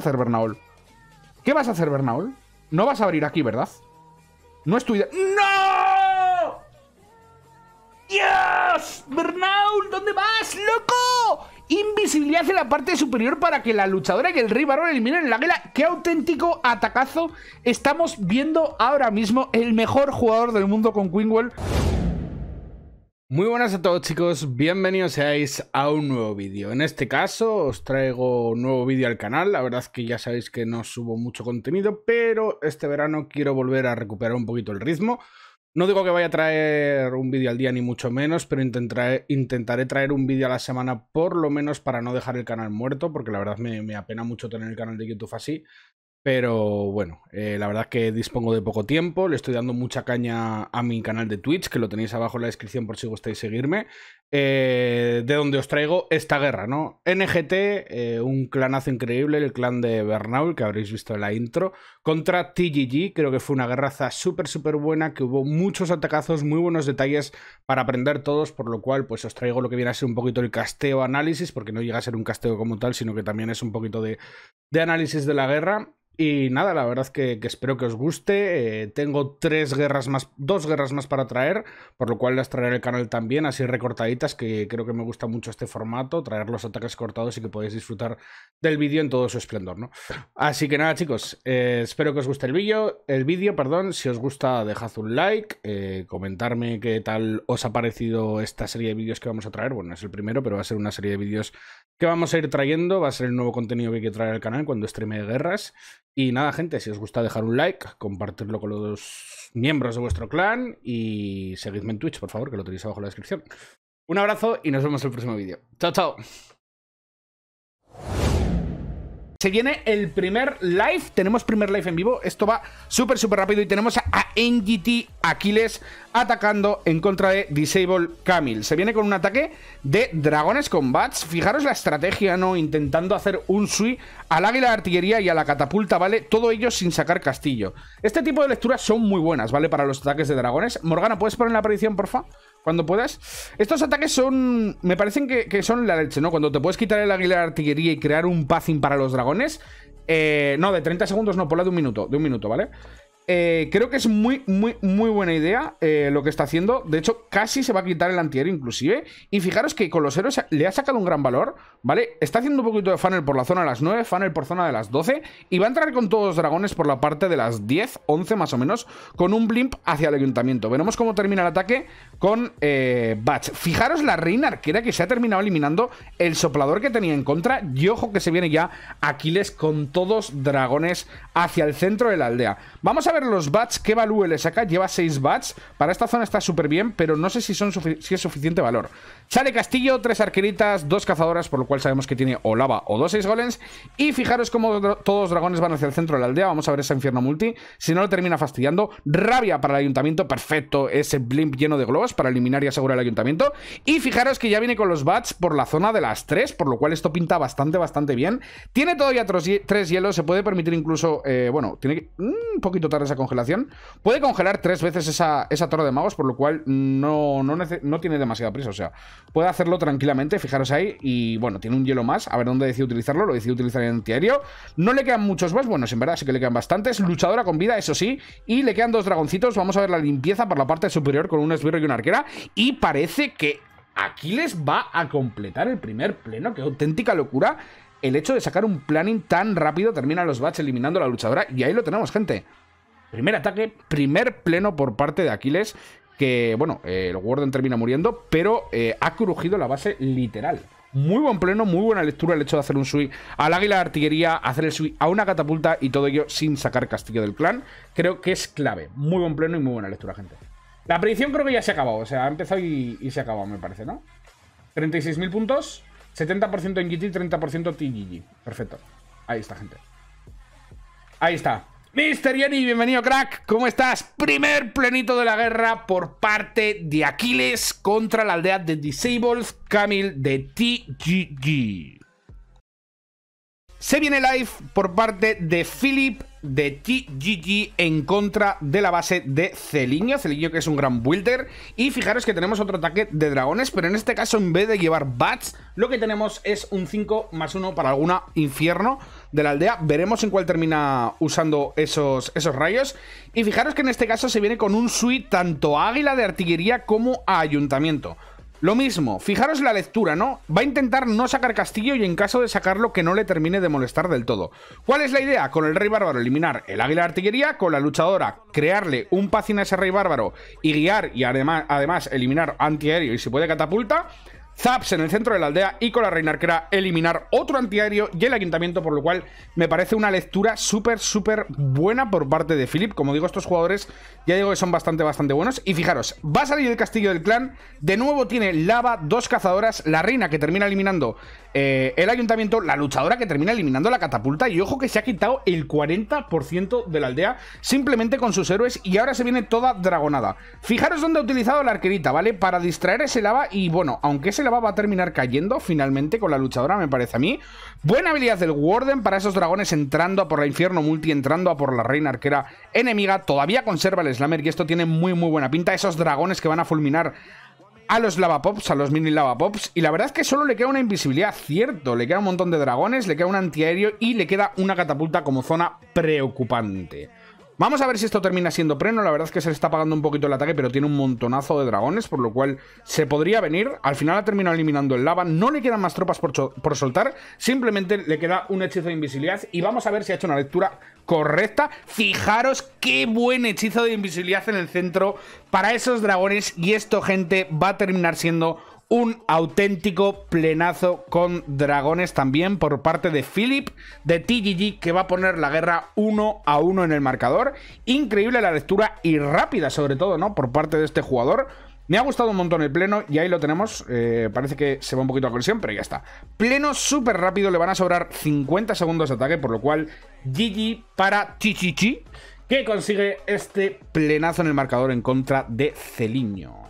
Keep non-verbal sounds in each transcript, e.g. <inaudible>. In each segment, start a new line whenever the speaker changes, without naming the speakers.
hacer, Bernaol? ¿Qué vas a hacer, Bernaol? No vas a abrir aquí, ¿verdad? No es tu idea. ¡No! ¡Dios! ¡Bernaul! ¿Dónde vas, loco? Invisibilidad en la parte superior para que la luchadora y el rey varón eliminen la guela. ¡Qué auténtico atacazo! Estamos viendo ahora mismo el mejor jugador del mundo con Queenwell. Muy buenas a todos chicos, bienvenidos seáis a un nuevo vídeo. En este caso os traigo un nuevo vídeo al canal, la verdad es que ya sabéis que no subo mucho contenido, pero este verano quiero volver a recuperar un poquito el ritmo. No digo que vaya a traer un vídeo al día ni mucho menos, pero intentaré, intentaré traer un vídeo a la semana por lo menos para no dejar el canal muerto, porque la verdad me, me apena mucho tener el canal de YouTube así. Pero bueno, eh, la verdad que dispongo de poco tiempo, le estoy dando mucha caña a mi canal de Twitch, que lo tenéis abajo en la descripción por si gustáis seguirme, eh, de donde os traigo esta guerra, ¿no? NGT, eh, un clanazo increíble, el clan de Bernaul, que habréis visto en la intro, contra TGG, creo que fue una guerraza súper, súper buena, que hubo muchos atacazos, muy buenos detalles para aprender todos, por lo cual pues os traigo lo que viene a ser un poquito el casteo análisis, porque no llega a ser un casteo como tal, sino que también es un poquito de, de análisis de la guerra. Y nada, la verdad que, espero que os guste. Eh, tengo tres guerras más, dos guerras más para traer, por lo cual las traeré el canal también, así recortaditas, que creo que me gusta mucho este formato, traer los ataques cortados y que podéis disfrutar del vídeo en todo su esplendor, ¿no? Así que nada, chicos, eh, espero que os guste el vídeo. El vídeo, perdón, si os gusta, dejad un like, eh, comentarme qué tal os ha parecido esta serie de vídeos que vamos a traer. Bueno, es el primero, pero va a ser una serie de vídeos que vamos a ir trayendo. Va a ser el nuevo contenido que hay que traer al canal cuando estreme guerras. Y nada, gente, si os gusta dejar un like, compartirlo con los miembros de vuestro clan y seguidme en Twitch, por favor, que lo tenéis abajo en la descripción. Un abrazo y nos vemos en el próximo vídeo. Chao, chao. Se viene el primer live, tenemos primer live en vivo, esto va súper súper rápido y tenemos a NGT Aquiles atacando en contra de Disable Camille. Se viene con un ataque de dragones con bats, fijaros la estrategia, ¿no? Intentando hacer un sui al águila de artillería y a la catapulta, ¿vale? Todo ello sin sacar castillo. Este tipo de lecturas son muy buenas, ¿vale? Para los ataques de dragones. Morgana, ¿puedes poner la predicción, porfa? cuando puedas. Estos ataques son. Me parecen que, son la leche, ¿no? Cuando te puedes quitar el águila de artillería y crear un pathing para los dragones. Eh, no, de 30 segundos, no, por la de un minuto. De un minuto, ¿vale? Eh, creo que es muy, muy, muy buena idea eh, lo que está haciendo. De hecho, casi se va a quitar el antier inclusive. Y fijaros que con los héroes le ha sacado un gran valor, ¿vale? Está haciendo un poquito de funnel por la zona de las 9, funnel por zona de las 12. Y va a entrar con todos los dragones por la parte de las 10, 11 más o menos, con un blimp hacia el ayuntamiento. Veremos cómo termina el ataque con eh, Batch. Fijaros la reina arquera que se ha terminado eliminando el soplador que tenía en contra. Y ojo que se viene ya Aquiles con todos dragones hacia el centro de la aldea. Vamos a a ver los bats, que value le saca. Lleva 6 bats. Para esta zona está súper bien, pero no sé si, son si es suficiente valor. Sale Castillo, 3 arqueritas, 2 cazadoras, por lo cual sabemos que tiene o lava o 2 6 golems. Y fijaros cómo todos los dragones van hacia el centro de la aldea. Vamos a ver ese infierno multi. Si no lo termina fastidiando. Rabia para el ayuntamiento. Perfecto. Ese blimp lleno de globos para eliminar y asegurar el ayuntamiento. Y fijaros que ya viene con los bats por la zona de las 3, por lo cual esto pinta bastante, bastante bien. Tiene todavía 3 hielos. Se puede permitir incluso... Eh, bueno, tiene que... Mm, un poquito tarde esa congelación. Puede congelar tres veces esa, esa torre de magos, por lo cual no, no, tiene demasiada prisa. O sea, puede hacerlo tranquilamente, fijaros ahí. Y bueno, tiene un hielo más. A ver dónde decide utilizarlo. Lo decide utilizar en antiaéreo. No le quedan muchos más. Bueno, en verdad sí que le quedan bastantes. Luchadora con vida, eso sí. Y le quedan dos dragoncitos. Vamos a ver la limpieza por la parte superior con un esbirro y una arquera. Y parece que Aquiles va a completar el primer pleno. ¡Qué auténtica locura! El hecho de sacar un planning tan rápido termina los bats eliminando la luchadora. Y ahí lo tenemos, gente. Primer ataque, primer pleno por parte de Aquiles. Que, bueno, el Warden termina muriendo, pero eh, ha crujido la base literal. Muy buen pleno, muy buena lectura el hecho de hacer un sui al águila de artillería, hacer el sui a una catapulta y todo ello sin sacar castillo del clan. Creo que es clave. Muy buen pleno y muy buena lectura, gente. La predicción creo que ya se ha acabado. O sea, ha empezado y, se ha acabado, me parece, ¿no? 36.000 puntos, 70% en GT, 30% TGG. Perfecto. Ahí está, gente. Ahí está. Mister Yeni, bienvenido crack, ¿cómo estás? Primer plenito de la guerra por parte de Aquiles contra la aldea de Disabled Camil de TGG. Se viene live por parte de Philip de TGG en contra de la base de Celiño Celiño que es un gran builder. Y fijaros que tenemos otro ataque de dragones, pero en este caso en vez de llevar bats, lo que tenemos es un 5 más 1 para alguna infierno de la aldea. Veremos en cuál termina usando esos, esos rayos. Y fijaros que en este caso se viene con un suite tanto a águila de artillería como a ayuntamiento. Lo mismo, fijaros la lectura, ¿no? Va a intentar no sacar castillo y en caso de sacarlo que no le termine de molestar del todo. ¿Cuál es la idea? Con el rey bárbaro eliminar el águila de artillería, con la luchadora crearle un pacín a ese rey bárbaro y guiar y además, además eliminar antiaéreo y si puede catapulta. Zaps en el centro de la aldea y con la reina arquera eliminar otro antiaéreo y el ayuntamiento, por lo cual me parece una lectura súper, súper buena por parte de Philip. Como digo, estos jugadores ya digo que son bastante, bastante buenos. Y fijaros, va a salir el castillo del clan, de nuevo tiene lava, dos cazadoras, la reina que termina eliminando eh, el ayuntamiento, la luchadora que termina eliminando la catapulta y ojo que se ha quitado el 40% de la aldea simplemente con sus héroes y ahora se viene toda dragonada. Fijaros dónde ha utilizado la arquerita, ¿vale? Para distraer ese lava y bueno, aunque ese lava va a terminar cayendo finalmente con la luchadora, me parece a mí. Buena habilidad del Warden para esos dragones entrando a por la Infierno Multi, entrando a por la Reina Arquera enemiga. Todavía conserva el Slammer y esto tiene muy, muy buena pinta. Esos dragones que van a fulminar a los lava pops, a los mini lava pops. Y la verdad es que solo le queda una invisibilidad, cierto. Le queda un montón de dragones, le queda un antiaéreo y le queda una catapulta como zona preocupante. Vamos a ver si esto termina siendo preno. La verdad es que se le está pagando un poquito el ataque, pero tiene un montonazo de dragones, por lo cual se podría venir. Al final ha terminado eliminando el lava. No le quedan más tropas por, por soltar. Simplemente le queda un hechizo de invisibilidad. Y vamos a ver si ha hecho una lectura correcta. Fijaros qué buen hechizo de invisibilidad en el centro para esos dragones. Y esto, gente, va a terminar siendo un auténtico plenazo con dragones también por parte de Philip de TGG que va a poner la guerra uno a uno en el marcador. Increíble la lectura y rápida sobre todo, ¿no? Por parte de este jugador. Me ha gustado un montón el pleno y ahí lo tenemos. Eh, parece que se va un poquito a colisión, pero ya está. Pleno súper rápido, le van a sobrar 50 segundos de ataque, por lo cual GG para Chichichi, que consigue este plenazo en el marcador en contra de Celiño.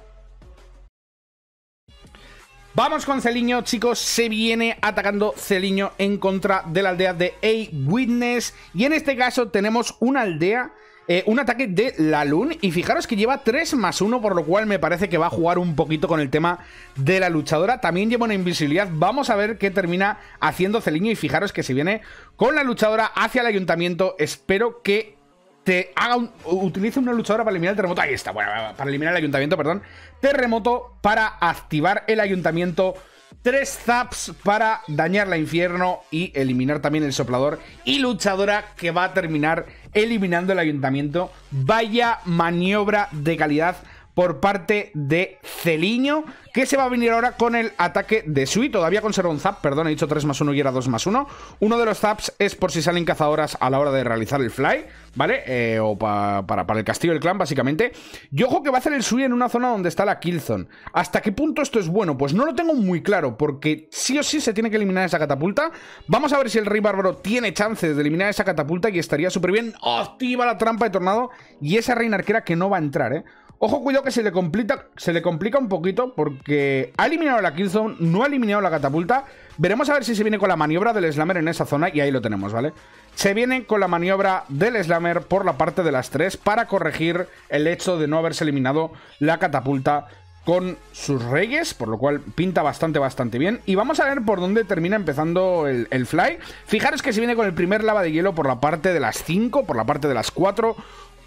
Vamos con Celiño, chicos. Se viene atacando Celiño en contra de la aldea de A-Witness. Y en este caso tenemos una aldea eh, un ataque de la Lun. Y fijaros que lleva 3 más 1, por lo cual me parece que va a jugar un poquito con el tema de la luchadora. También lleva una invisibilidad. Vamos a ver qué termina haciendo Celiño. Y fijaros que se viene con la luchadora hacia el ayuntamiento. Espero que te haga utilice una luchadora para eliminar el terremoto. Ahí está, bueno, para eliminar el ayuntamiento, perdón. Terremoto para activar el ayuntamiento. Tres zaps para dañar la infierno y eliminar también el soplador. Y luchadora que va a terminar eliminando el ayuntamiento. Vaya maniobra de calidad por parte de Celiño, que se va a venir ahora con el ataque de Sui. Todavía conserva un zap, perdón, he dicho 3 más 1 y era 2 más 1. Uno de los zaps es por si salen cazadoras a la hora de realizar el fly, ¿vale? Eh, o para, para el castillo del clan, básicamente. Yo ojo que va a hacer el Sui en una zona donde está la Killzone. ¿Hasta qué punto esto es bueno? Pues no lo tengo muy claro, porque sí o sí se tiene que eliminar esa catapulta. Vamos a ver si el Rey Bárbaro tiene chances de eliminar esa catapulta y estaría súper bien. ¡Oh, ¡Activa la trampa de tornado! Y esa reina arquera que no va a entrar, ¿eh? Ojo, cuidado que se le, complica, un poquito porque ha eliminado la Killzone, no ha eliminado la catapulta. Veremos a ver si se viene con la maniobra del Slammer en esa zona y ahí lo tenemos, ¿vale? Se viene con la maniobra del Slammer por la parte de las tres para corregir el hecho de no haberse eliminado la catapulta con sus reyes, por lo cual pinta bastante, bastante bien. Y vamos a ver por dónde termina empezando el, el, fly. Fijaros que se viene con el primer lava de hielo por la parte de las 5, por la parte de las 4,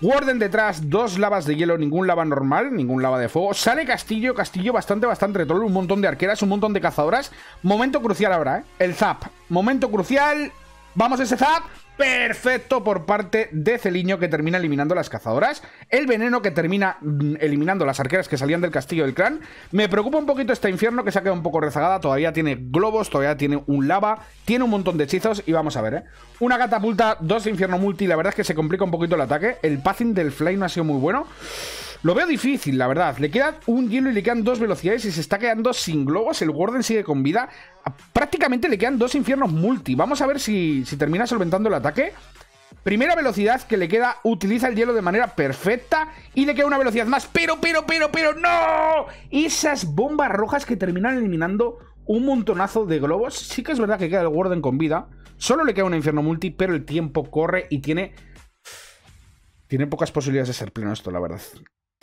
Warden detrás, dos lavas de hielo, ningún lava normal, ningún lava de fuego. Sale Castillo, Castillo bastante, bastante troll, un montón de arqueras, un montón de cazadoras. Momento crucial ahora, ¿eh? El zap. Momento crucial. Vamos ese zap perfecto por parte de Celiño que termina eliminando las cazadoras. El veneno que termina mm, eliminando las arqueras que salían del castillo del clan. Me preocupa un poquito este infierno que se ha quedado un poco rezagada. Todavía tiene globos, todavía tiene un lava, tiene un montón de hechizos y vamos a ver, ¿eh? Una catapulta, dos infierno multi. La verdad es que se complica un poquito el ataque. El passing del Fly no ha sido muy bueno. Lo veo difícil, la verdad. Le queda un hielo y le quedan dos velocidades y se está quedando sin globos. El Warden sigue con vida prácticamente le quedan dos infiernos multi. Vamos a ver si, termina solventando el ataque. Primera velocidad que le queda, utiliza el hielo de manera perfecta y le queda una velocidad más. Pero, pero, pero, pero, no. Esas bombas rojas que terminan eliminando un montonazo de globos. Sí que es verdad que queda el Warden con vida. Solo le queda un infierno multi, pero el tiempo corre y tiene... Tiene pocas posibilidades de ser pleno esto, la verdad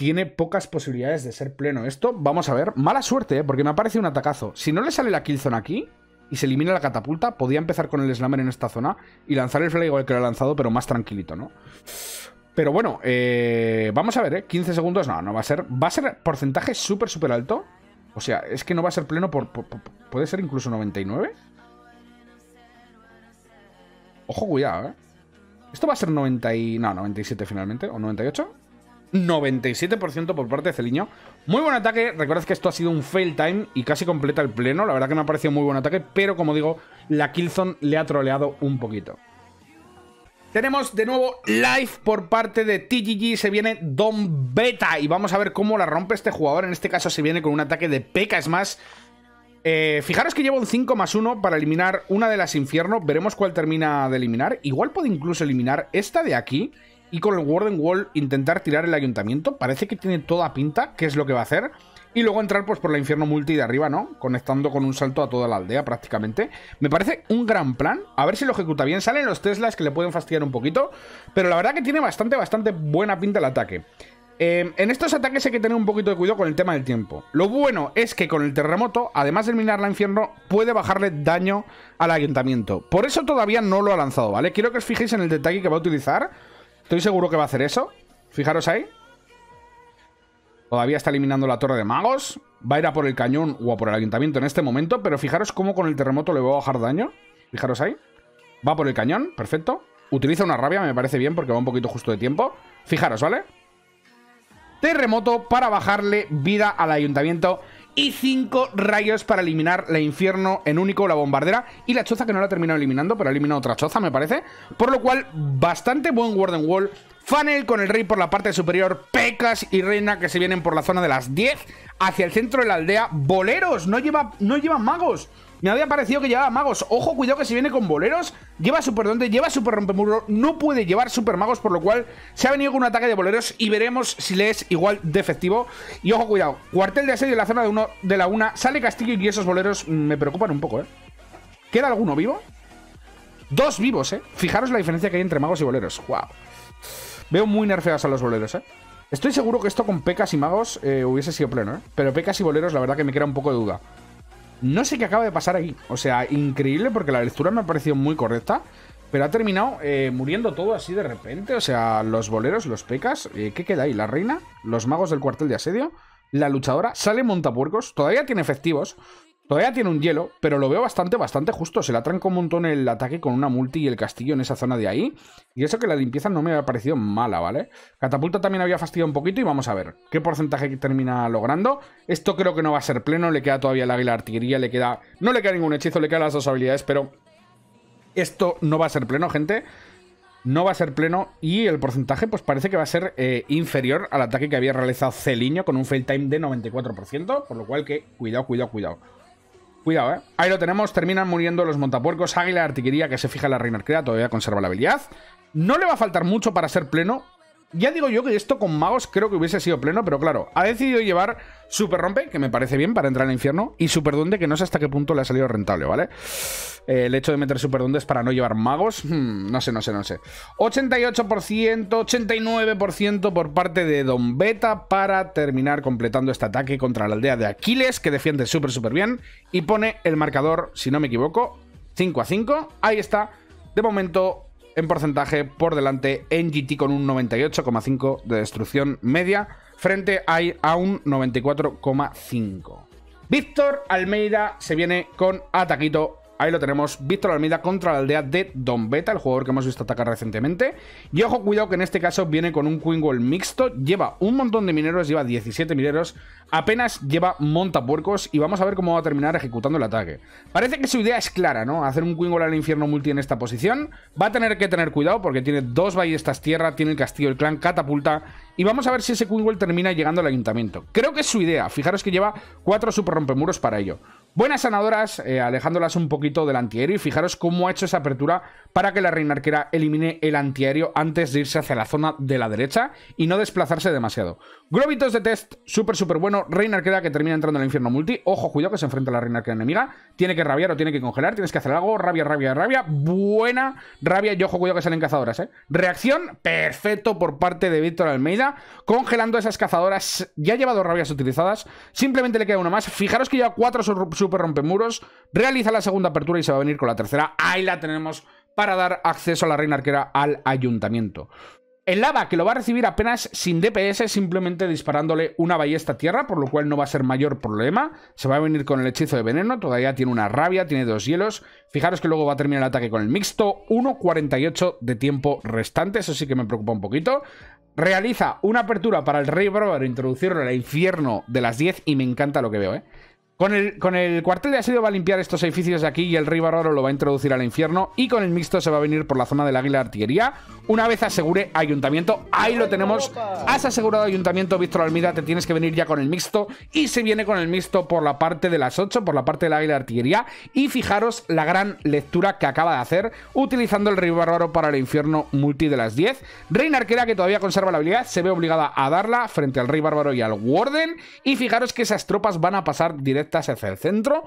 tiene pocas posibilidades de ser pleno. Esto, vamos a ver, mala suerte, ¿eh? porque me aparece un atacazo. Si no le sale la killzone aquí y se elimina la catapulta, podía empezar con el slammer en esta zona y lanzar el flag igual que lo ha lanzado, pero más tranquilito, ¿no? Pero bueno, eh, vamos a ver, ¿eh? 15 segundos, no, no va a ser... Va a ser porcentaje súper, súper alto. O sea, es que no va a ser pleno por, puede ser incluso 99. Ojo, cuidado, ¿eh? Esto va a ser 90 y... No, 97 finalmente, o 98. 97% por parte de Celiño. Muy buen ataque. ...recuerda que esto ha sido un fail time y casi completa el pleno. La verdad que me ha parecido muy buen ataque, pero como digo, la Killzone le ha troleado un poquito. Tenemos de nuevo live por parte de TGG, se viene Don Beta y vamos a ver cómo la rompe este jugador, en este caso se viene con un ataque de P.E.K.K.A... es más, eh, fijaros que llevo un 5 más 1 para eliminar una de las infierno, veremos cuál termina de eliminar, igual puede incluso eliminar esta de aquí, y con el Warden Wall intentar tirar el ayuntamiento. Parece que tiene toda pinta, que es lo que va a hacer. Y luego entrar pues por la infierno multi de arriba, ¿no? Conectando con un salto a toda la aldea prácticamente. Me parece un gran plan. A ver si lo ejecuta bien. Salen los Teslas que le pueden fastidiar un poquito. Pero la verdad que tiene bastante, bastante buena pinta el ataque. Eh, en estos ataques hay que tener un poquito de cuidado con el tema del tiempo. Lo bueno es que con el terremoto, además de minar la infierno, puede bajarle daño al ayuntamiento. Por eso todavía no lo ha lanzado, ¿vale? Quiero que os fijéis en el detalle que va a utilizar Estoy seguro que va a hacer eso. Fijaros ahí. Todavía está eliminando la torre de magos. Va a ir a por el cañón o a por el ayuntamiento en este momento. Pero fijaros cómo con el terremoto le va a bajar daño. Fijaros ahí. Va por el cañón. Perfecto. Utiliza una rabia, me parece bien, porque va un poquito justo de tiempo. Fijaros, ¿vale? Terremoto para bajarle vida al ayuntamiento y cinco rayos para eliminar la infierno en único, la bombardera y la choza que no la ha terminado eliminando, pero ha eliminado otra choza, me parece. Por lo cual, bastante buen Warden Wall. Funnel con el rey por la parte superior, Pecas y Reina que se vienen por la zona de las 10 hacia el centro de la aldea. Boleros, no lleva, no llevan magos. Me había parecido que llevaba magos. Ojo, cuidado que si viene con boleros. Lleva super donde, lleva super rompemuro. No puede llevar super magos, por lo cual se ha venido con un ataque de boleros y veremos si le es igual de efectivo. Y ojo, cuidado. Cuartel de asedio en la zona de, uno, de la una. Sale Castillo y esos boleros mm, me preocupan un poco, ¿eh? ¿Queda alguno vivo? Dos vivos, ¿eh? Fijaros la diferencia que hay entre magos y boleros. Wow. Veo muy nerfeados a los boleros, ¿eh? Estoy seguro que esto con pecas y magos eh, hubiese sido pleno, ¿eh? Pero pecas y boleros, la verdad que me queda un poco de duda. No sé qué acaba de pasar ahí. O sea, increíble porque la lectura me ha parecido muy correcta. Pero ha terminado eh, muriendo todo así de repente. O sea, los boleros, los pecas. Eh, ¿Qué queda ahí? La reina, los magos del cuartel de asedio, la luchadora, sale montapuercos, todavía tiene efectivos. Todavía tiene un hielo, pero lo veo bastante, bastante justo. Se la tranca un montón el ataque con una multi y el castillo en esa zona de ahí. Y eso que la limpieza no me había parecido mala, ¿vale? Catapulta también había fastidiado un poquito y vamos a ver qué porcentaje termina logrando. Esto creo que no va a ser pleno, le queda todavía el águila artillería, le queda... No le queda ningún hechizo, le quedan las dos habilidades, pero... Esto no va a ser pleno, gente no va a ser pleno y el porcentaje pues parece que va a ser eh, inferior al ataque que había realizado Celiño con un fail time de 94%, por lo cual que cuidado, cuidado, cuidado. Cuidado, ¿eh? Ahí lo tenemos. Terminan muriendo los montapuercos. Águila, artillería que se fija en la reina arquera. Todavía conserva la habilidad. No le va a faltar mucho para ser pleno. Ya digo yo que esto con magos creo que hubiese sido pleno, pero claro, ha decidido llevar Super Rompe, que me parece bien para entrar al infierno, y Super Dunde, que no sé hasta qué punto le ha salido rentable, ¿vale? Eh, el hecho de meter Super es para no llevar magos, <laughs> hmm, no sé, no sé, no sé. 88%, 89% por parte de Don Beta para terminar completando este ataque contra la aldea de Aquiles, que defiende súper, súper bien, y pone el marcador, si no me equivoco, 5 a 5. Ahí está, de momento en porcentaje por delante en GT con un 98,5 de destrucción media frente a un 94,5. Víctor Almeida se viene con ataquito. Ahí lo tenemos, Víctor Almeida contra la aldea de Don Beta, el jugador que hemos visto atacar recientemente. Y ojo, cuidado que en este caso viene con un Queen Wall mixto. Lleva un montón de mineros, lleva 17 mineros apenas lleva montapuercos y vamos a ver cómo va a terminar ejecutando el ataque. Parece que su idea es clara, ¿no? Hacer un Quingol al infierno multi en esta posición. Va a tener que tener cuidado porque tiene dos ballestas tierra, tiene el castillo, el clan, catapulta. Y vamos a ver si ese Quingol termina llegando al ayuntamiento. Creo que es su idea. Fijaros que lleva cuatro super rompemuros para ello. Buenas sanadoras, eh, alejándolas un poquito del antiaéreo y fijaros cómo ha hecho esa apertura para que la reina arquera elimine el antiaéreo antes de irse hacia la zona de la derecha y no desplazarse demasiado. Globitos de test, súper, súper bueno Reina arquera que termina entrando en el infierno multi. Ojo, cuidado que se enfrenta a la reina arquera enemiga. Tiene que rabiar o tiene que congelar. Tienes que hacer algo. Rabia, rabia, rabia. Buena rabia. Y ojo, cuidado que salen cazadoras, ¿eh? Reacción perfecto por parte de Víctor Almeida. Congelando esas cazadoras. Ya ha llevado rabias utilizadas. Simplemente le queda una más. Fijaros que lleva cuatro super rompemuros. Realiza la segunda apertura y se va a venir con la tercera. Ahí la tenemos para dar acceso a la reina arquera al ayuntamiento. El lava que lo va a recibir apenas sin DPS, simplemente disparándole una ballesta tierra, por lo cual no va a ser mayor problema. Se va a venir con el hechizo de veneno, todavía tiene una rabia, tiene dos hielos. Fijaros que luego va a terminar el ataque con el mixto, 1.48 de tiempo restante, eso sí que me preocupa un poquito. Realiza una apertura para el Rey Brother. introducirlo el infierno de las 10 y me encanta lo que veo, ¿eh? Con el, cuartel de asedio va a limpiar estos edificios de aquí y el rey bárbaro lo va a introducir al infierno. Y con el mixto se va a venir por la zona del águila de artillería. Una vez asegure ayuntamiento, ahí lo tenemos. Has asegurado ayuntamiento, Víctor Almida. Te tienes que venir ya con el mixto. Y se viene con el mixto por la parte de las 8, por la parte del águila de artillería. Y fijaros la gran lectura que acaba de hacer utilizando el rey bárbaro para el infierno multi de las 10. Reina arquera que todavía conserva la habilidad se ve obligada a darla frente al rey bárbaro y al warden. Y fijaros que esas tropas van a pasar directo hacia el centro.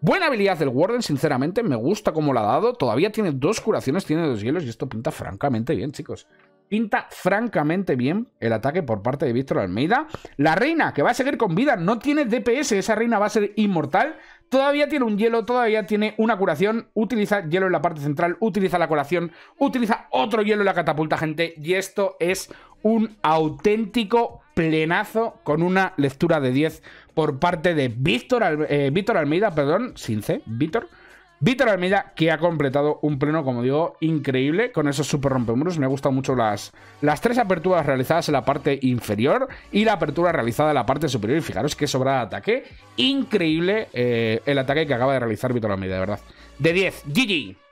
Buena habilidad del Warden, sinceramente, me gusta cómo la ha dado. Todavía tiene dos curaciones, tiene dos hielos y esto pinta francamente bien, chicos. Pinta francamente bien el ataque por parte de Víctor Almeida. La reina, que va a seguir con vida, no tiene DPS, esa reina va a ser inmortal. Todavía tiene un hielo, todavía tiene una curación. Utiliza hielo en la parte central, utiliza la curación, utiliza otro hielo en la catapulta, gente. Y esto es un auténtico plenazo con una lectura de 10 por parte de eh, Víctor, Almeida, perdón, sin C, Víctor. Víctor Almeida, que ha completado un pleno, como digo, increíble con esos super rompemuros. Me gustan mucho las, las tres aperturas realizadas en la parte inferior y la apertura realizada en la parte superior. Y fijaros qué sobrada ataque. Increíble eh, el ataque que acaba de realizar Víctor Almeida, de verdad. De 10, GG.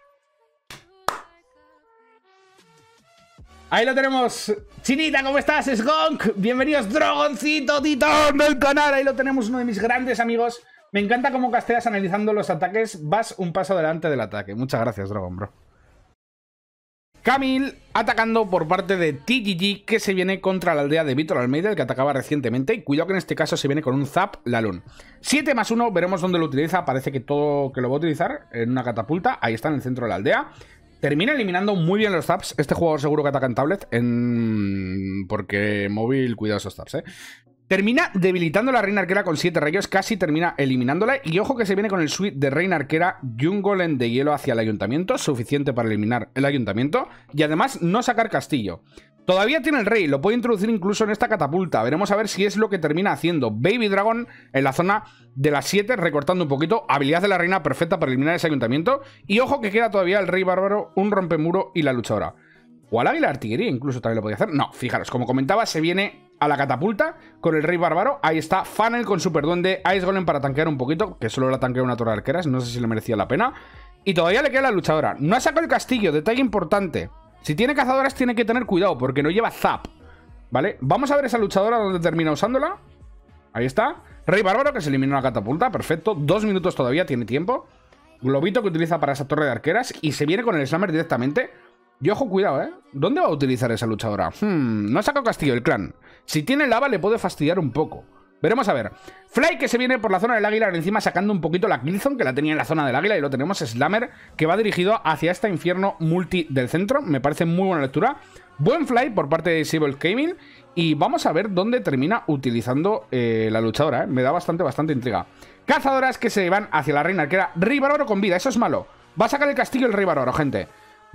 Ahí lo tenemos. Chinita, ¿cómo estás? Gonk. Bienvenidos, Drogoncito, Titón del canal. Ahí lo tenemos, uno de mis grandes amigos. Me encanta cómo casteas analizando los ataques. Vas un paso adelante del ataque. Muchas gracias, Dragon Bro. Camil atacando por parte de TGG que se viene contra la aldea de Vitor Almeida, el que atacaba recientemente. Y cuidado que en este caso se viene con un Zap Lalun. 7 más 1, veremos dónde lo utiliza. Parece que todo que lo va a utilizar en una catapulta. Ahí está en el centro de la aldea. Termina eliminando muy bien los taps. Este jugador seguro que ataca en tablet. En... Porque móvil, cuidado esos taps, ¿eh? Termina debilitando la reina arquera con 7 rayos, casi termina eliminándola. Y ojo que se viene con el suite de reina arquera y un golem de hielo hacia el ayuntamiento, suficiente para eliminar el ayuntamiento. Y además no sacar castillo. Todavía tiene el rey, lo puede introducir incluso en esta catapulta. Veremos a ver si es lo que termina haciendo. Baby Dragon en la zona de las 7, recortando un poquito. Habilidad de la reina perfecta para eliminar ese ayuntamiento. Y ojo que queda todavía el rey bárbaro, un rompemuro y la luchadora. O al águila artillería incluso también lo podía hacer. No, fijaros, como comentaba, se viene a la catapulta con el rey bárbaro. Ahí está Fanel con super duende, Ice Golem para tanquear un poquito, que solo la tanquea una torre de arqueras. No sé si le merecía la pena. Y todavía le queda la luchadora. No ha sacado el castillo, detalle importante. Si tiene cazadoras tiene que tener cuidado porque no lleva zap, ¿vale? Vamos a ver esa luchadora donde termina usándola. Ahí está. Rey Bárbaro que se eliminó la catapulta, perfecto. Dos minutos todavía, tiene tiempo. Globito que utiliza para esa torre de arqueras y se viene con el Slammer directamente. Y ojo, cuidado, ¿eh? ¿Dónde va a utilizar esa luchadora? Hmm, no ha sacado castillo el clan. Si tiene lava le puede fastidiar un poco. Veremos a ver. Fly que se viene por la zona del águila, encima sacando un poquito la Killzone, que la tenía en la zona del águila, y lo tenemos Slammer, que va dirigido hacia este infierno multi del centro. Me parece muy buena lectura. Buen Fly por parte de Sable Gaming. Y vamos a ver dónde termina utilizando eh, la luchadora, eh. Me da bastante, bastante intriga. Cazadoras que se van hacia la reina arquera. Rey Bárbaro con vida, eso es malo. Va a sacar el castillo el Rey Bárbaro, gente.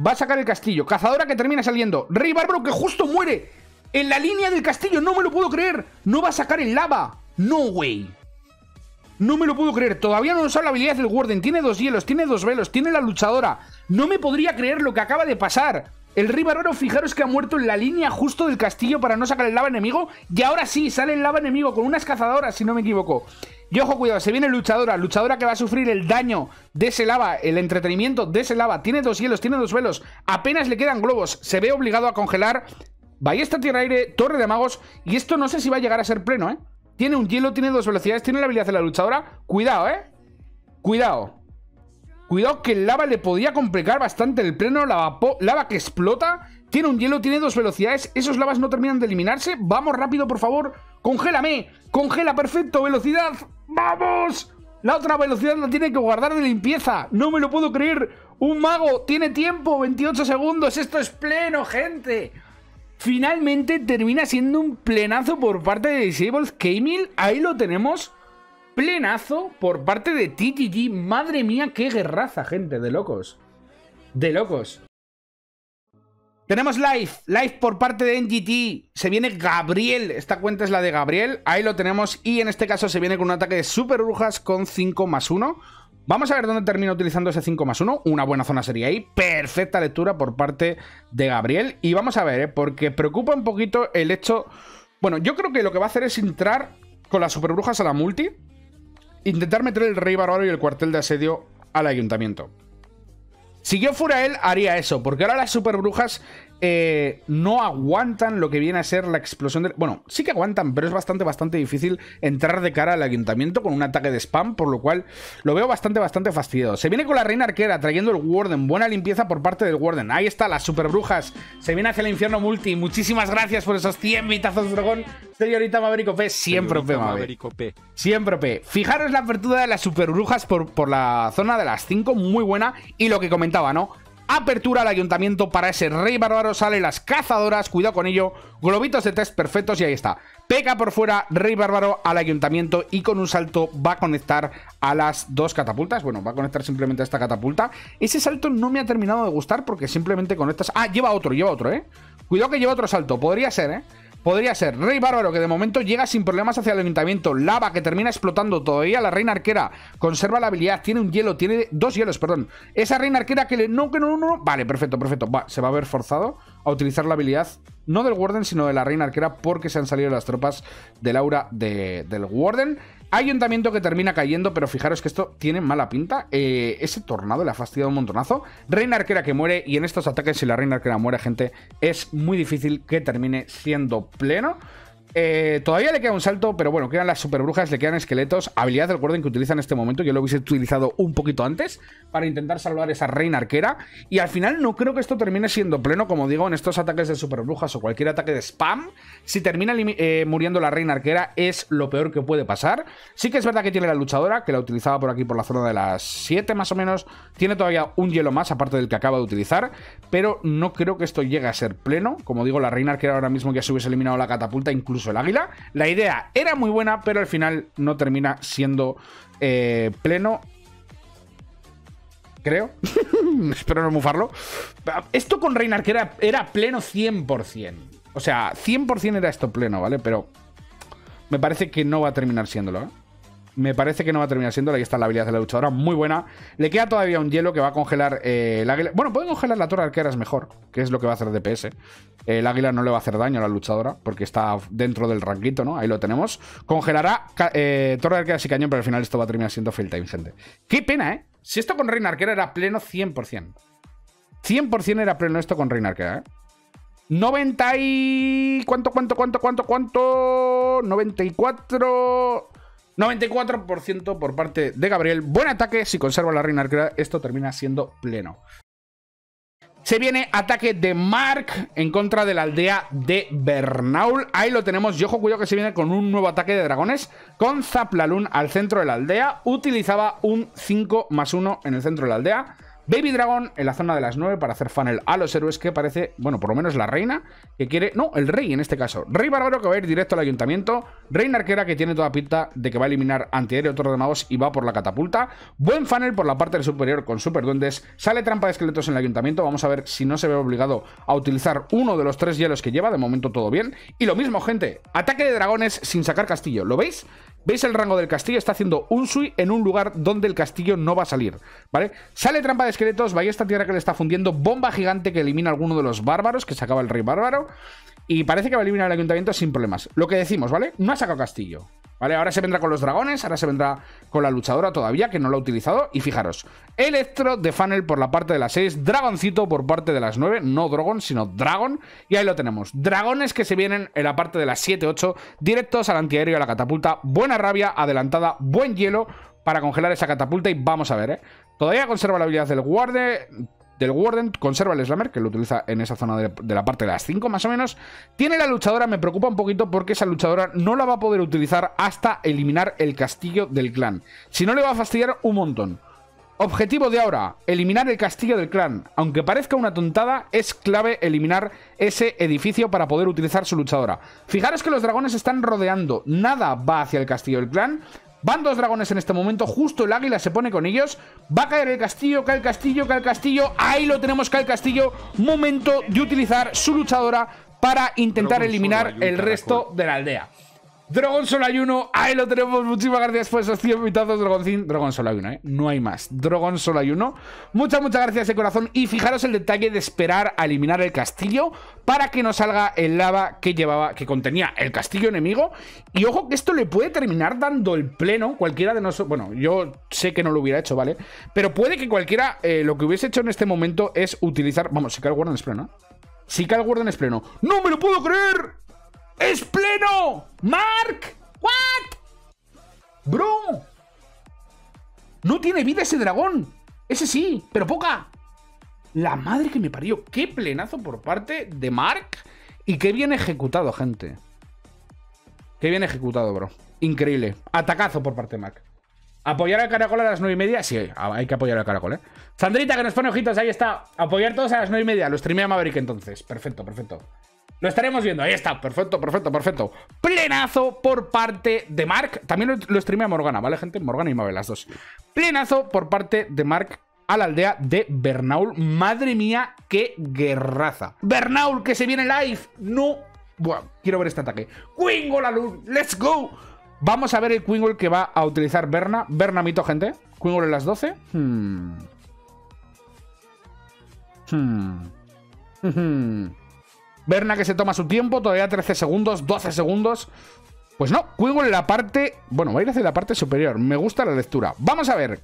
Va a sacar el castillo. Cazadora que termina saliendo. Rey Bárbaro que justo muere. En la línea del castillo, no me lo puedo creer. No va a sacar el lava. No, güey. No me lo puedo creer. Todavía no usa la habilidad del Warden. Tiene dos hielos, tiene dos velos, tiene la luchadora. No me podría creer lo que acaba de pasar. El Ribaroro, fijaros que ha muerto en la línea justo del castillo para no sacar el lava enemigo. Y ahora sí, sale el lava enemigo con unas cazadoras, si no me equivoco. Y ojo, cuidado, se viene luchadora, luchadora que va a sufrir el daño de ese lava, el entretenimiento de ese lava. Tiene dos hielos, tiene dos velos, apenas le quedan globos, se ve obligado a congelar está tierra, aire, torre de magos. Y esto no sé si va a llegar a ser pleno, ¿eh? Tiene un hielo, tiene dos velocidades, tiene la habilidad de la luchadora. Cuidado, ¿eh? Cuidado. Cuidado que el lava le podía complicar bastante el pleno. Lava, lava que explota. Tiene un hielo, tiene dos velocidades. Esos lavas no terminan de eliminarse. Vamos rápido, por favor. Congélame. Congela, perfecto. Velocidad. ¡Vamos! La otra velocidad la tiene que guardar de limpieza. No me lo puedo creer. Un mago tiene tiempo. 28 segundos. Esto es pleno, gente. Finalmente termina siendo un plenazo por parte de Disables k Ahí lo tenemos. Plenazo por parte de TTG. Madre mía, qué guerraza, gente. De locos. De locos. Tenemos live, live por parte de NGT. Se viene Gabriel, esta cuenta es la de Gabriel. Ahí lo tenemos. Y en este caso se viene con un ataque de super brujas con 5 más 1. Vamos a ver dónde termina utilizando ese 5 más 1. Una buena zona sería ahí. Perfecta lectura por parte de Gabriel. Y vamos a ver, ¿eh? porque preocupa un poquito el hecho... Bueno, yo creo que lo que va a hacer es entrar con las superbrujas a la multi. Intentar meter el rey bárbaro y el cuartel de asedio al ayuntamiento. Si yo fuera él, haría eso, porque ahora las superbrujas eh, no aguantan lo que viene a ser la explosión del. Bueno, sí que aguantan, pero es bastante, bastante difícil entrar de cara al ayuntamiento con un ataque de spam, por lo cual lo veo bastante, bastante fastidiado. Se viene con la reina arquera, trayendo el Warden, buena limpieza por parte del Warden. Ahí está, las super brujas, Se viene hacia el infierno multi. Muchísimas gracias por esos 100 vitazos, dragón. Señorita Maverico P, siempre P, Siempre P. Fijaros la apertura de las superbrujas por, por la zona de las 5, muy buena. Y lo que comentaba, ¿no? Apertura al ayuntamiento para ese rey bárbaro. Sale las cazadoras, cuidado con ello. Globitos de test perfectos y ahí está. Pega por fuera, rey bárbaro al ayuntamiento y con un salto va a conectar a las dos catapultas. Bueno, va a conectar simplemente a esta catapulta. Ese salto no me ha terminado de gustar porque simplemente conectas... Ah, lleva otro, lleva otro, ¿eh? Cuidado que lleva otro salto, podría ser, ¿eh? podría ser Rey Bárbaro, que de momento llega sin problemas hacia el ayuntamiento. Lava, que termina explotando todavía. La reina arquera conserva la habilidad. Tiene un hielo, tiene dos hielos, perdón. Esa reina arquera que le. No, que no, no, no. Vale, perfecto, perfecto. Va, se va a ver forzado a utilizar la habilidad no del Warden, sino de la reina arquera, porque se han salido las tropas del aura del Warden. Ayuntamiento que termina cayendo, pero fijaros que esto tiene mala pinta. Eh, ese tornado le ha fastidiado un montonazo. Reina Arquera que muere, y en estos ataques, si la Reina Arquera muere, gente, es muy difícil que termine siendo pleno. Eh, todavía le queda un salto, pero bueno, quedan las superbrujas, le quedan esqueletos. Habilidad, recuerden que utiliza en este momento. Yo lo hubiese utilizado un poquito antes para intentar salvar esa reina arquera. Y al final no creo que esto termine siendo pleno, como digo, en estos ataques de superbrujas o cualquier ataque de spam. Si termina eh, muriendo la reina arquera, es lo peor que puede pasar. Sí que es verdad que tiene la luchadora, que la utilizaba por aquí por la zona de las 7 más o menos. Tiene todavía un hielo más, aparte del que acaba de utilizar. Pero no creo que esto llegue a ser pleno. Como digo, la reina arquera ahora mismo ya se hubiese eliminado la catapulta, incluso el águila. La idea era muy buena, pero al final no termina siendo eh, pleno. Creo. <laughs> Espero no mufarlo. Esto con Reinar, que era, era pleno 100%. O sea, 100% era esto pleno, ¿vale? Pero me parece que no va a terminar siéndolo, ¿eh? me parece que no va a terminar siendo. Ahí está la habilidad de la luchadora, muy buena. Le queda todavía un hielo que va a congelar eh, el águila. Bueno, puede congelar la torre arquera, es mejor, que es lo que va a hacer DPS. El águila no le va a hacer daño a la luchadora, porque está dentro del ranquito, ¿no? Ahí lo tenemos. Congelará eh, torre arquera y cañón, pero al final esto va a terminar siendo fail time, gente. Qué pena, ¿eh? Si esto con Reina Arquera era pleno 100%. 100% era pleno esto con Reina Arquera, ¿eh? 90 y... ¿Cuánto, cuánto, cuánto, cuánto, cuánto? 94... 94% por parte de Gabriel. Buen ataque, si conserva la reina arquera, esto termina siendo pleno. Se viene ataque de Mark en contra de la aldea de Bernaul. Ahí lo tenemos. Y ojo, que se viene con un nuevo ataque de dragones. Con Zaplalun al centro de la aldea. Utilizaba un 5 más 1 en el centro de la aldea. Baby Dragon en la zona de las 9 para hacer funnel a los héroes que parece, bueno, por lo menos la reina que quiere, no, el rey en este caso, rey bárbaro que va a ir directo al ayuntamiento, reina arquera que tiene toda pinta de que va a eliminar antiaéreo, torre de magos y va por la catapulta, buen funnel por la parte superior con super duendes, sale trampa de esqueletos en el ayuntamiento, vamos a ver si no se ve obligado a utilizar uno de los tres hielos que lleva, de momento todo bien, y lo mismo gente, ataque de dragones sin sacar castillo, ¿lo veis? ¿Veis el rango del castillo? Está haciendo un sui en un lugar donde el castillo no va a salir, ¿vale? Sale trampa de esqueletos, esta tierra que le está fundiendo, bomba gigante que elimina a alguno de los bárbaros, que sacaba el rey bárbaro, y parece que va a eliminar el ayuntamiento sin problemas. Lo que decimos, ¿vale? No ha sacado castillo. ¿Vale? Ahora se vendrá con los dragones, ahora se vendrá con la luchadora todavía, que no la ha utilizado. Y fijaros, Electro de Funnel por la parte de las 6, Dragoncito por parte de las 9, no Dragon, sino Dragon. Y ahí lo tenemos, dragones que se vienen en la parte de las 7, 8, directos al antiaéreo a la catapulta. Buena rabia, adelantada, buen hielo para congelar esa catapulta y vamos a ver, ¿eh? Todavía conserva la habilidad del guarde, del Warden, conserva el Slammer, que lo utiliza en esa zona de, la parte de las 5 más o menos. Tiene la luchadora, me preocupa un poquito porque esa luchadora no la va a poder utilizar hasta eliminar el castillo del clan. Si no, le va a fastidiar un montón. Objetivo de ahora, eliminar el castillo del clan. Aunque parezca una tontada, es clave eliminar ese edificio para poder utilizar su luchadora. Fijaros que los dragones están rodeando, nada va hacia el castillo del clan, Van dos dragones en este momento, justo el águila se pone con ellos. Va a caer el castillo, cae el castillo, cae el castillo. Ahí lo tenemos, cae el castillo. Momento de utilizar su luchadora para intentar eliminar el resto de la aldea. Dragon solo hay ahí lo tenemos. Muchísimas gracias por esos 100 mitazos, Dragon solo hay ¿eh? No hay más. Dragon solo hay Muchas, muchas gracias de corazón. Y fijaros el detalle de esperar a eliminar el castillo para que no salga el lava que llevaba, que contenía el castillo enemigo. Y ojo que esto le puede terminar dando el pleno. Cualquiera de nosotros. Bueno, yo sé que no lo hubiera hecho, ¿vale? Pero puede que cualquiera eh, lo que hubiese hecho en este momento es utilizar. Vamos, si cae el warden es pleno. Si cae el warden es pleno. ¡No me lo puedo creer! ¡Es pleno! ¡Mark! ¿What? ¡Bro! No tiene vida ese dragón. Ese sí, pero poca. La madre que me parió. Qué plenazo por parte de Mark. Y qué bien ejecutado, gente. Qué bien ejecutado, bro. Increíble. Atacazo por parte de Mark. Apoyar al caracol a las 9 y media. Sí, hay que apoyar al caracol, ¿eh? Sandrita, que nos pone ojitos, ahí está. Apoyar todos a las 9 y media. Lo a Maverick entonces. Perfecto, perfecto. Lo estaremos viendo. Ahí está. Perfecto, perfecto, perfecto. Plenazo por parte de Mark. También lo streamea Morgana, ¿vale, gente? Morgana y Mabel, las dos. Plenazo por parte de Mark a la aldea de Bernaul. Madre mía, qué guerraza. Bernaul, que se viene live. No. bueno quiero ver este ataque. Quingol la luz. Let's go. Vamos a ver el Quingol que va a utilizar Berna. Bernamito, gente. Quingol en las 12. Hmm. Hmm. hmm. Berna que se toma su tiempo, todavía 13 segundos, 12 segundos. Pues no, Quingwell en la parte... Bueno, va a ir hacia la parte superior. Me gusta la lectura. Vamos a ver.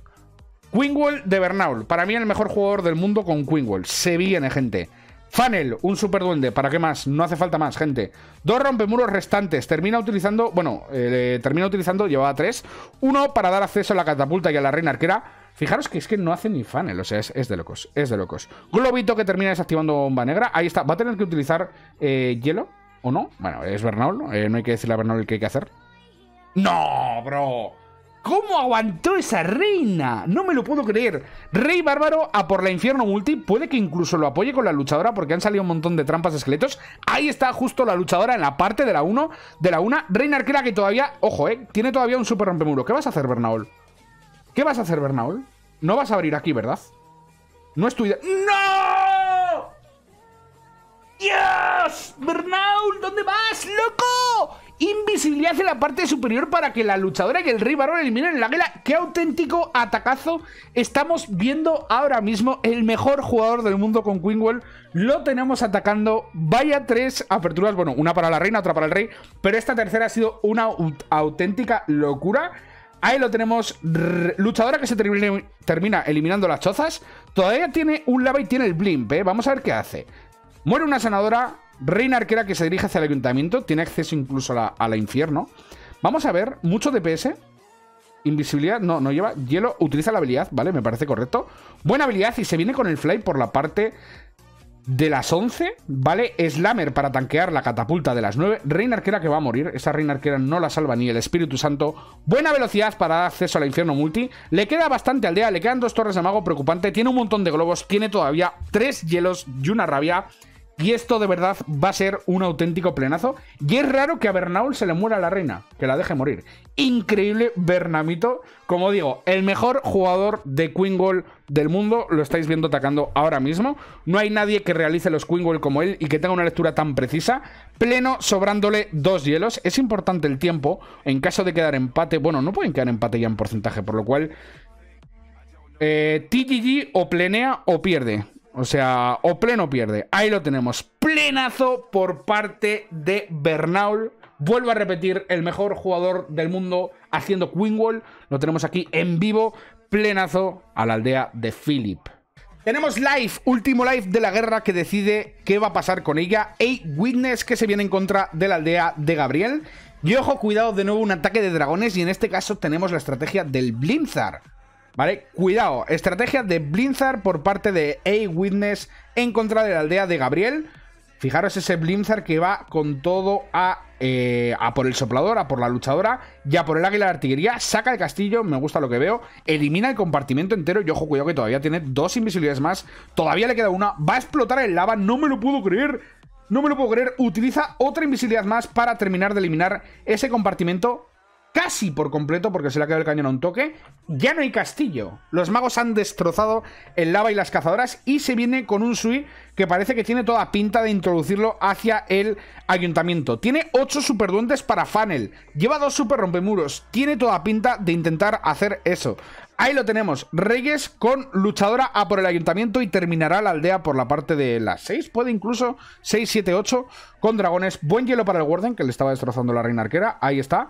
Quingwell de Bernaul. Para mí el mejor jugador del mundo con Quingwell. Se viene, gente. Funnel, un super duende. ¿Para qué más? No hace falta más, gente. Dos rompemuros restantes. Termina utilizando... Bueno, eh, termina utilizando... Llevaba tres. Uno para dar acceso a la catapulta y a la reina arquera. Fijaros que es que no hace ni funnel, o sea, es, de locos, es de locos. Globito que termina desactivando bomba negra. Ahí está, va a tener que utilizar eh, hielo, ¿o no? Bueno, es Bernaul, eh, no hay que decirle a Bernaul qué hay que hacer. ¡No, bro! ¿Cómo aguantó esa reina? No me lo puedo creer. Rey Bárbaro a por la Infierno Multi. Puede que incluso lo apoye con la luchadora porque han salido un montón de trampas de esqueletos. Ahí está justo la luchadora en la parte de la 1, de la 1. Reina Arquera que todavía, ojo, eh, tiene todavía un super rompemuro. ¿Qué vas a hacer, Bernaol? ¿Qué vas a hacer, Bernaul? No vas a abrir aquí, ¿verdad? No es tu idea. ¡No! ¡Dios! ¡Bernaul! ¿Dónde vas, loco? Invisibilidad en la parte superior para que la luchadora y el rey varón eliminen la águila. ¡Qué auténtico atacazo! Estamos viendo ahora mismo el mejor jugador del mundo con Queenwell. Lo tenemos atacando. Vaya tres aperturas. Bueno, una para la reina, otra para el rey. Pero esta tercera ha sido una auténtica locura. Ahí lo tenemos. Luchadora que se termina eliminando las chozas. Todavía tiene un lava y tiene el blimp, ¿eh? Vamos a ver qué hace. Muere una sanadora. Reina arquera que se dirige hacia el ayuntamiento. Tiene acceso incluso a a la infierno. Vamos a ver. Mucho DPS. Invisibilidad, no, no lleva hielo, utiliza la habilidad, ¿vale? Me parece correcto. Buena habilidad y se viene con el fly por la parte de las 11, ¿vale? Slammer para tanquear la catapulta de las 9. Reina Arquera que va a morir. Esa Reina Arquera no la salva ni el Espíritu Santo. Buena velocidad para dar acceso al infierno multi. Le queda bastante aldea. Le quedan dos torres de mago preocupante. Tiene un montón de globos. Tiene todavía tres hielos y una rabia. Y esto de verdad va a ser un auténtico plenazo. Y es raro que a Bernaul se le muera la reina, que la deje morir. Increíble Bernamito. Como digo, el mejor jugador de Queen Goal del mundo lo estáis viendo atacando ahora mismo. No hay nadie que realice los Queen como él y que tenga una lectura tan precisa. Pleno sobrándole dos hielos. Es importante el tiempo. En caso de quedar empate, bueno, no pueden quedar empate ya en porcentaje, por lo cual... Eh, TGG o plenea o pierde. O sea, o pleno pierde. Ahí lo tenemos. Plenazo por parte de Bernaul. Vuelvo a repetir, el mejor jugador del mundo haciendo Queenwall. Lo tenemos aquí en vivo. Plenazo a la aldea de Philip. Tenemos live, último live de la guerra que decide qué va a pasar con ella. Eight Witness que se viene en contra de la aldea de Gabriel. Y ojo, cuidado de nuevo un ataque de dragones y en este caso tenemos la estrategia del Blimzar. ¿Vale? Cuidado, estrategia de Blinzar por parte de A-Witness en contra de la aldea de Gabriel. Fijaros ese Blinzar que va con todo a, eh, a por el soplador, a por la luchadora, ya por el águila de artillería. Saca el castillo, me gusta lo que veo. Elimina el compartimento entero. Y ojo, cuidado que todavía tiene dos invisibilidades más. Todavía le queda una. Va a explotar el lava, no me lo puedo creer. No me lo puedo creer. Utiliza otra invisibilidad más para terminar de eliminar ese compartimento casi por completo porque se le ha quedado el cañón a un toque. Ya no hay castillo. Los magos han destrozado el lava y las cazadoras y se viene con un sui que parece que tiene toda pinta de introducirlo hacia el ayuntamiento. Tiene 8 superduentes para fanel Lleva 2 super rompemuros. Tiene toda pinta de intentar hacer eso. Ahí lo tenemos, Reyes con luchadora a por el ayuntamiento y terminará la aldea por la parte de las 6, puede incluso 6, 7, 8 con dragones. Buen hielo para el Warden que le estaba destrozando la reina arquera, ahí está.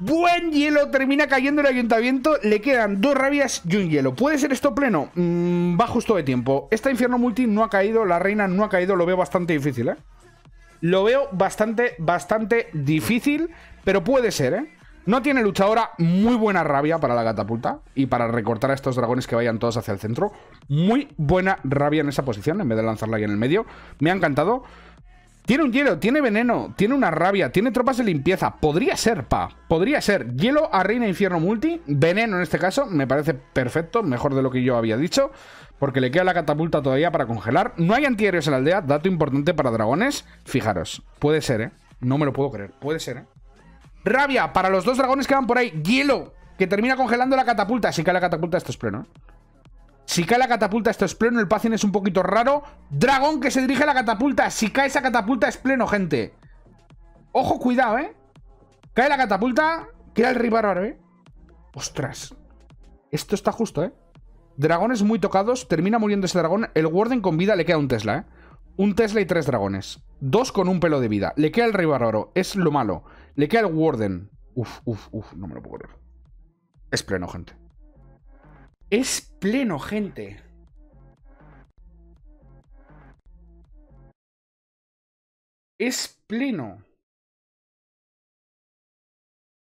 Buen hielo, termina cayendo el ayuntamiento, le quedan dos rabias y un hielo. ¿Puede ser esto pleno? Mm, va justo de tiempo. Esta infierno multi no ha caído, la reina no ha caído, lo veo bastante difícil, ¿eh? Lo veo bastante, bastante difícil, pero puede ser, ¿eh? No tiene luchadora, muy buena rabia para la catapulta y para recortar a estos dragones que vayan todos hacia el centro. Muy buena rabia en esa posición, en vez de lanzarla ahí en el medio. Me ha encantado. Tiene un hielo, tiene veneno, tiene una rabia, tiene tropas de limpieza. Podría ser, pa. Podría ser. Hielo a Reina Infierno Multi. Veneno en este caso. Me parece perfecto. Mejor de lo que yo había dicho. Porque le queda la catapulta todavía para congelar. No hay antiaéreos en la aldea. Dato importante para dragones. Fijaros. Puede ser, ¿eh? No me lo puedo creer. Puede ser, ¿eh? Rabia para los dos dragones que van por ahí. Hielo. Que termina congelando la catapulta. Así que la catapulta esto es pleno. ¿eh? Si cae la catapulta, esto es pleno. El Pacien es un poquito raro. Dragón que se dirige a la catapulta. Si cae esa catapulta, es pleno, gente. Ojo, cuidado, ¿eh? Cae la catapulta. Queda el bárbaro, ¿eh? Ostras. Esto está justo, ¿eh? Dragones muy tocados. Termina muriendo ese dragón. El Warden con vida le queda un Tesla, ¿eh? Un Tesla y tres dragones. Dos con un pelo de vida. Le queda el Rey Bárbaro. Es lo malo. Le queda el Warden. Uf, uf, uf. No me lo puedo creer. Es pleno, gente. Es pleno, gente. Es pleno.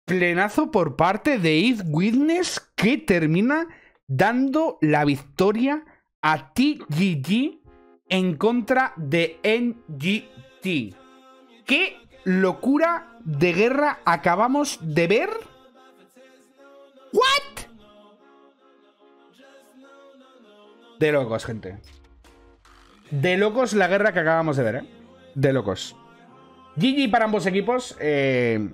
Plenazo por parte de Eid Witness que termina dando la victoria a TGG en contra de NGT. ¡Qué locura de guerra acabamos de ver! ¿What? De locos, gente. De locos la guerra que acabamos de ver, ¿eh? De locos. GG para ambos equipos. Eh,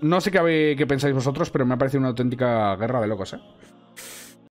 no sé qué, qué pensáis vosotros, pero me ha parecido una auténtica guerra de locos, ¿eh?